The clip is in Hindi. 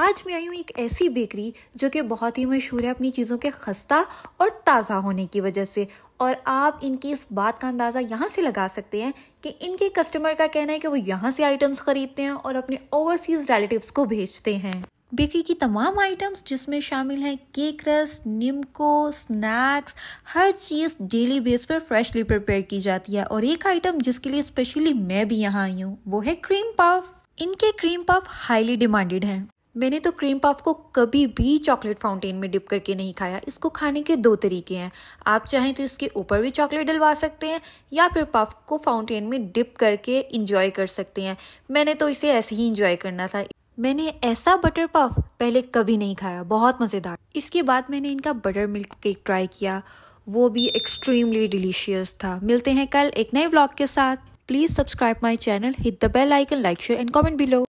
आज मैं आई हूँ एक ऐसी बेकरी जो कि बहुत ही मशहूर है अपनी चीज़ों के खस्ता और ताज़ा होने की वजह से और आप इनकी इस बात का अंदाज़ा यहाँ से लगा सकते हैं कि इनके कस्टमर का कहना है कि वो यहाँ से आइटम्स ख़रीदते हैं और अपने ओवरसीज़ रिलेटिव्स को भेजते हैं बेकरी की तमाम आइटम्स जिसमें शामिल हैं केक रस निम्को स्नैक्स हर चीज़ डेली बेस पर फ्रेशली प्रिपेयर की जाती है और एक आइटम जिसके लिए स्पेशली मैं भी यहाँ आई हूँ वो है क्रीम पफ इनके क्रीम पफ हाईली डिमांडेड हैं मैंने तो क्रीम पफ को कभी भी चॉकलेट फाउंटेन में डिप करके नहीं खाया इसको खाने के दो तरीके हैं आप चाहें तो इसके ऊपर भी चॉकलेट डलवा सकते हैं या फिर पफ को फाउंटेन में डिप करके इंजॉय कर सकते हैं मैंने तो इसे ऐसे ही इंजॉय करना था मैंने ऐसा बटर पफ पहले कभी नहीं खाया बहुत मज़ेदार इसके बाद मैंने इनका बटर मिल्क केक ट्राई किया वो भी एक्सट्रीमली डिलीशियस था मिलते हैं कल एक नए ब्लॉग के साथ please subscribe my channel hit the bell icon like share and comment below